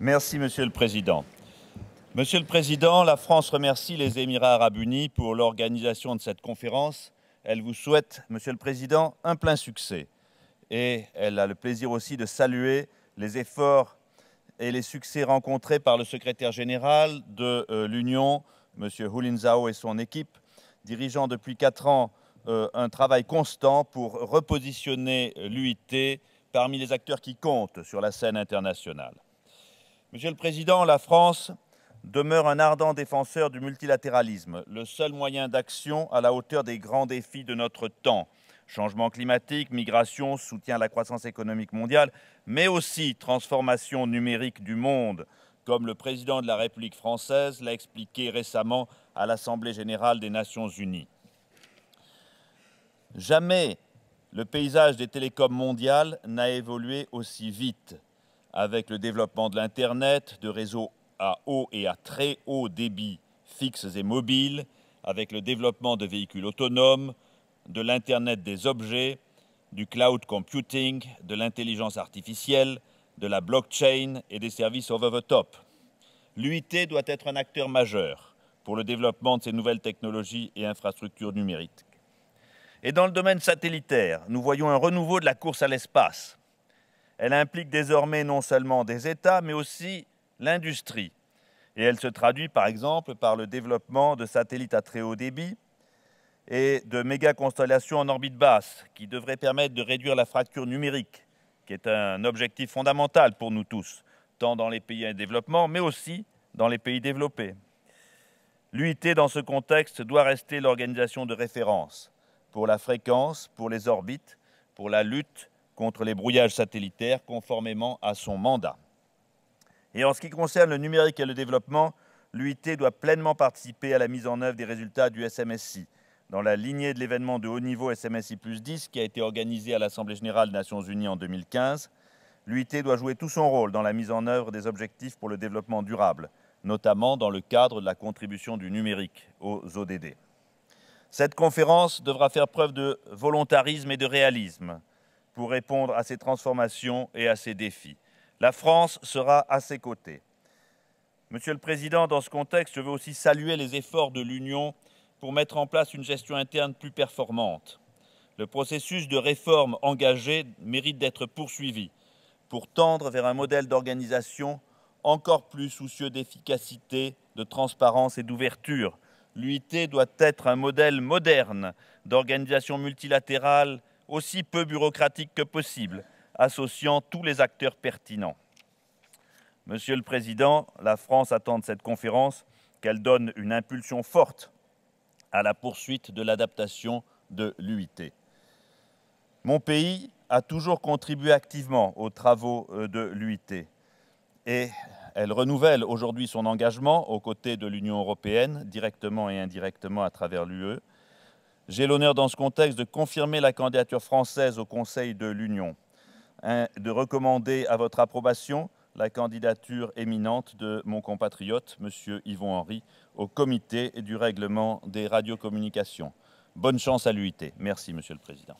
Merci, Monsieur le Président. Monsieur le Président, la France remercie les Émirats arabes unis pour l'organisation de cette conférence. Elle vous souhaite, Monsieur le Président, un plein succès. Et elle a le plaisir aussi de saluer les efforts et les succès rencontrés par le secrétaire général de euh, l'Union, M. Zhao et son équipe, dirigeant depuis quatre ans euh, un travail constant pour repositionner l'UIT parmi les acteurs qui comptent sur la scène internationale. Monsieur le Président, la France demeure un ardent défenseur du multilatéralisme, le seul moyen d'action à la hauteur des grands défis de notre temps. Changement climatique, migration, soutien à la croissance économique mondiale, mais aussi transformation numérique du monde, comme le président de la République française l'a expliqué récemment à l'Assemblée générale des Nations unies. Jamais le paysage des télécoms mondiales n'a évolué aussi vite avec le développement de l'Internet, de réseaux à haut et à très haut débit fixes et mobiles, avec le développement de véhicules autonomes, de l'Internet des objets, du cloud computing, de l'intelligence artificielle, de la blockchain et des services over the top. L'UIT doit être un acteur majeur pour le développement de ces nouvelles technologies et infrastructures numériques. Et dans le domaine satellitaire, nous voyons un renouveau de la course à l'espace elle implique désormais non seulement des États, mais aussi l'industrie. Et elle se traduit par exemple par le développement de satellites à très haut débit et de méga-constellations en orbite basse, qui devraient permettre de réduire la fracture numérique, qui est un objectif fondamental pour nous tous, tant dans les pays en développement, mais aussi dans les pays développés. L'UIT, dans ce contexte, doit rester l'organisation de référence pour la fréquence, pour les orbites, pour la lutte contre les brouillages satellitaires conformément à son mandat. Et en ce qui concerne le numérique et le développement, l'UIT doit pleinement participer à la mise en œuvre des résultats du SMSI, dans la lignée de l'événement de haut niveau SMSI plus 10 qui a été organisé à l'Assemblée générale des Nations Unies en 2015. L'UIT doit jouer tout son rôle dans la mise en œuvre des objectifs pour le développement durable, notamment dans le cadre de la contribution du numérique aux ODD. Cette conférence devra faire preuve de volontarisme et de réalisme pour répondre à ces transformations et à ces défis. La France sera à ses côtés. Monsieur le Président, dans ce contexte, je veux aussi saluer les efforts de l'Union pour mettre en place une gestion interne plus performante. Le processus de réforme engagé mérite d'être poursuivi pour tendre vers un modèle d'organisation encore plus soucieux d'efficacité, de transparence et d'ouverture. L'UIT doit être un modèle moderne d'organisation multilatérale aussi peu bureaucratique que possible, associant tous les acteurs pertinents. Monsieur le Président, la France attend de cette conférence qu'elle donne une impulsion forte à la poursuite de l'adaptation de l'UIT. Mon pays a toujours contribué activement aux travaux euh, de l'UIT et elle renouvelle aujourd'hui son engagement aux côtés de l'Union européenne, directement et indirectement à travers l'UE, j'ai l'honneur dans ce contexte de confirmer la candidature française au Conseil de l'Union, hein, de recommander à votre approbation la candidature éminente de mon compatriote, M. Yvon Henry, au comité du règlement des radiocommunications. Bonne chance à l'UIT. Merci, Monsieur le Président.